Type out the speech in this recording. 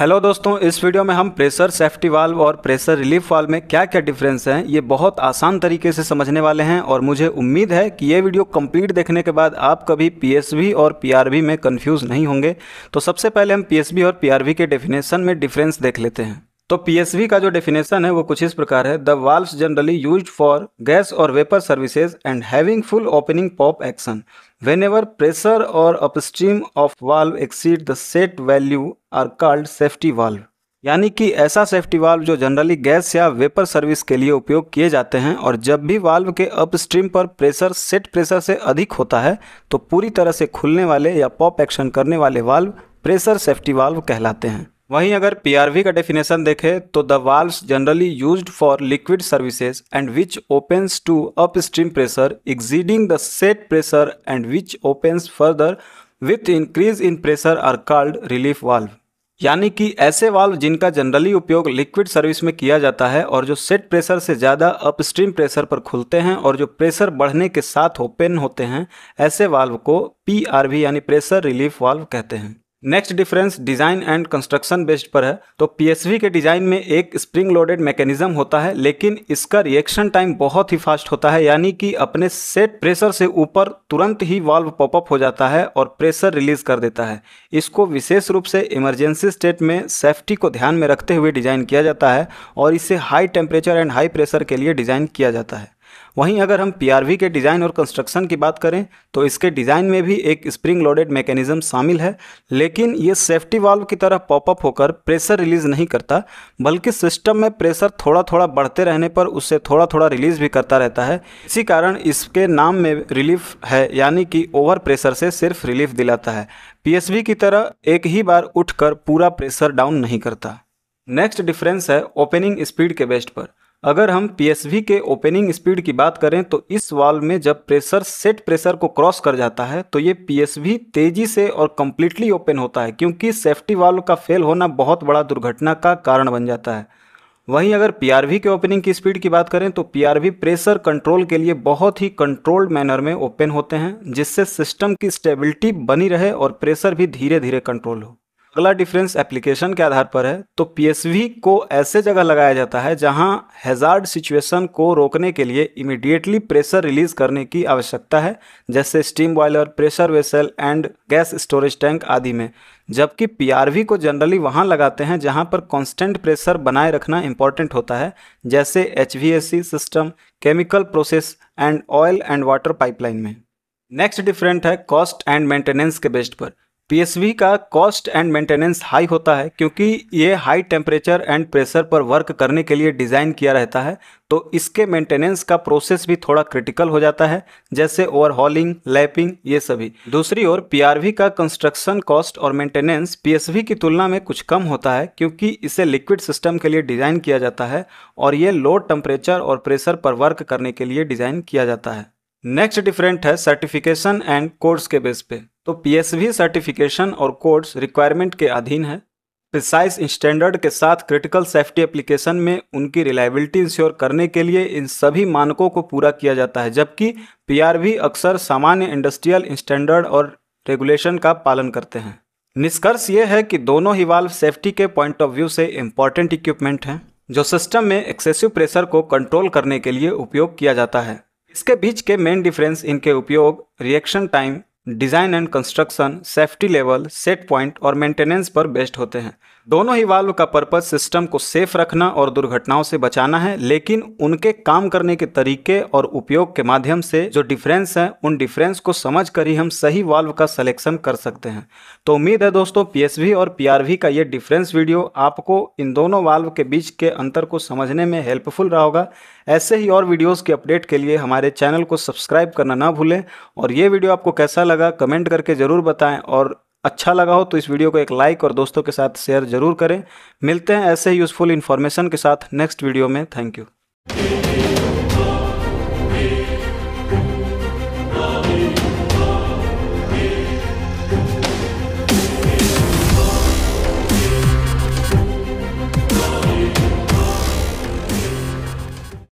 hello दोस्तों इस video में हम प्रेशर सेफ्टी वाल्व और प्रेशर रिलीफ वाल्व में क्या क्या डिफरेंस हैं ये बहुत आसान तरीके से समझने वाले हैं और मुझे उम्मीद है कि ये वीडियो कंप्लीट देखने के बाद आप कभी पीएसबी और पीआरबी में कंफ्यूज नहीं होंगे तो सबसे पहले हम पीएसबी और पीआरबी के डेफिनेशन में डिफरेंस देख लेते हैं तो पीएसवी का जो डेफिनेशन है वो कुछ इस प्रकार है the valves generally used for gas और vapour services and having full opening pop action whenever pressure और upstream of valve exceed the set value are called safety valve यानी कि ऐसा सेफ्टी वाल्व जो जनरली गैस या vapour service के लिए उपयोग किए जाते हैं और जब भी वाल्व के अपस्ट्रीम पर प्रेशर सेट प्रेशर से अधिक होता है तो पूरी तरह से खुलने वाले या पॉप एक्शन करने वाले वाल्व प्रेशर सेफ्टी वाल्व कहलाते हैं वहीं अगर पीआरवी का डेफिनेशन देखें तो the valves generally used for liquid services and which opens to upstream pressure exceeding the set pressure and which opens further with increase in pressure are called relief valve यानी कि ऐसे valve जिनका generally उपयोग liquid service में किया जाता है और जो सेट प्रेशर से ज़्यादा अपस्ट्रीम प्रेशर पर खुलते हैं और जो प्रेशर बढ़ने के साथ ओपन होते हैं ऐसे वाल्व को पी यानी प्रेशर रिलीफ वाल्व कहते हैं next difference design and construction based पर है तो पीएसवी के डिजाइन में एक स्प्रिंग लोडेड मैकेनिज्म होता है लेकिन इसका रिएक्शन टाइम बहुत ही फास्ट होता है यानी कि अपने सेट प्रेशर से ऊपर तुरंत ही वाल्व पॉपअप हो जाता है और प्रेशर रिलीज कर देता है इसको विशेष रूप से इमरजेंसी स्टेट में सेफ्टी को ध्यान में रखते हुए डिजाइन किया जाता है और इसे high temperature and high pressure के लिए डिजाइन किया जाता है वहीं अगर हम पी के डिज़ाइन और कंस्ट्रक्शन की बात करें तो इसके डिज़ाइन में भी एक स्प्रिंग लोडेड मैकेनिज्म शामिल है लेकिन ये सेफ्टी वाल्व की तरह पॉपअप होकर प्रेशर रिलीज़ नहीं करता बल्कि सिस्टम में प्रेशर थोड़ा थोड़ा बढ़ते रहने पर उससे थोड़ा थोड़ा रिलीज़ भी करता रहता है इसी कारण इसके नाम में रिलीफ है यानी कि ओवर प्रेशर से सिर्फ रिलीफ दिलाता है पी की तरह एक ही बार उठकर पूरा प्रेशर डाउन नहीं करता नेक्स्ट डिफरेंस है ओपनिंग स्पीड के बेस्ट पर अगर हम पी के ओपनिंग स्पीड की बात करें तो इस वाल्व में जब प्रेशर सेट प्रेशर को क्रॉस कर जाता है तो ये पी तेजी से और कम्प्लीटली ओपन होता है क्योंकि सेफ्टी वाल्व का फेल होना बहुत बड़ा दुर्घटना का कारण बन जाता है वहीं अगर पी के ओपनिंग की स्पीड की बात करें तो पी प्रेशर कंट्रोल के लिए बहुत ही कंट्रोल्ड मैनर में ओपन होते हैं जिससे सिस्टम की स्टेबिलिटी बनी रहे और प्रेशर भी धीरे धीरे कंट्रोल हो अगला डिफरेंस एप्लीकेशन के आधार पर है तो पीएसवी को ऐसे जगह लगाया जाता है जहां हैजार्ड सिचुएशन को रोकने के लिए इमीडिएटली प्रेशर रिलीज करने की आवश्यकता है जैसे steam boiler pressure vessel and gas storage tank आदि में जबकि पीआरवी को जनरली वहां लगाते हैं जहां पर कांस्टेंट प्रेशर बनाए रखना इंपॉर्टेंट होता है जैसे H system chemical process and oil and water pipeline में नेक्स्ट डिफरेंट है कॉस्ट एंड मेंटेनेंस के बेस्ड पर पी का कॉस्ट एंड मेंटेनेंस हाई होता है क्योंकि ये हाई टेम्परेचर एंड प्रेशर पर वर्क करने के लिए डिज़ाइन किया रहता है तो इसके मेंटेनेंस का प्रोसेस भी थोड़ा क्रिटिकल हो जाता है जैसे ओवरहॉलिंग लैपिंग ये सभी दूसरी ओर पी का कंस्ट्रक्शन कॉस्ट और मेंटेनेंस पी की तुलना में कुछ कम होता है क्योंकि इसे लिक्विड सिस्टम के लिए डिज़ाइन किया जाता है और ये लो टेम्परेचर और प्रेशर पर वर्क करने के लिए डिज़ाइन किया जाता है नेक्स्ट डिफरेंट है सर्टिफिकेशन एंड कोर्स के बेस पे तो पीएसवी सर्टिफिकेशन और कोर्स रिक्वायरमेंट के अधीन है प्रिसाइज स्टैंडर्ड के साथ क्रिटिकल सेफ्टी एप्लीकेशन में उनकी रिलायबिलिटी इंश्योर करने के लिए इन सभी मानकों को पूरा किया जाता है जबकि पीआरवी अक्सर सामान्य इंडस्ट्रियल स्टैंडर्ड और रेगुलेशन का पालन करते हैं निष्कर्ष ये है कि दोनों ही वाल्व सेफ्टी के पॉइंट ऑफ व्यू से इम्पॉर्टेंट इक्विपमेंट हैं जो सिस्टम में एक्सेसिव प्रेशर को कंट्रोल करने के लिए उपयोग किया जाता है इसके बीच के मेन डिफरेंस इनके उपयोग reaction time design and construction safety level set point और मेंटेनेंस पर बेस्ड होते हैं दोनों ही वाल्व का पर्पज सिस्टम को सेफ रखना और दुर्घटनाओं से बचाना है लेकिन उनके काम करने के तरीके और उपयोग के माध्यम से जो डिफरेंस है उन डिफरेंस को समझ कर ही हम सही वाल्व का सिलेक्शन कर सकते हैं तो उम्मीद है दोस्तों पीएसवी और पीआरवी का ये डिफरेंस वीडियो आपको इन दोनों वाल्व के बीच के अंतर को समझने में हेल्पफुल रहा होगा ऐसे ही और वीडियोस के अपडेट के लिए हमारे चैनल को सब्सक्राइब करना ना भूलें और ये वीडियो आपको कैसा लगा कमेंट करके ज़रूर बताएं और अच्छा लगा हो तो इस वीडियो को एक लाइक और दोस्तों के साथ शेयर जरूर करें मिलते हैं ऐसे यूज़फुल इन्फॉर्मेशन के साथ नेक्स्ट वीडियो में थैंक यू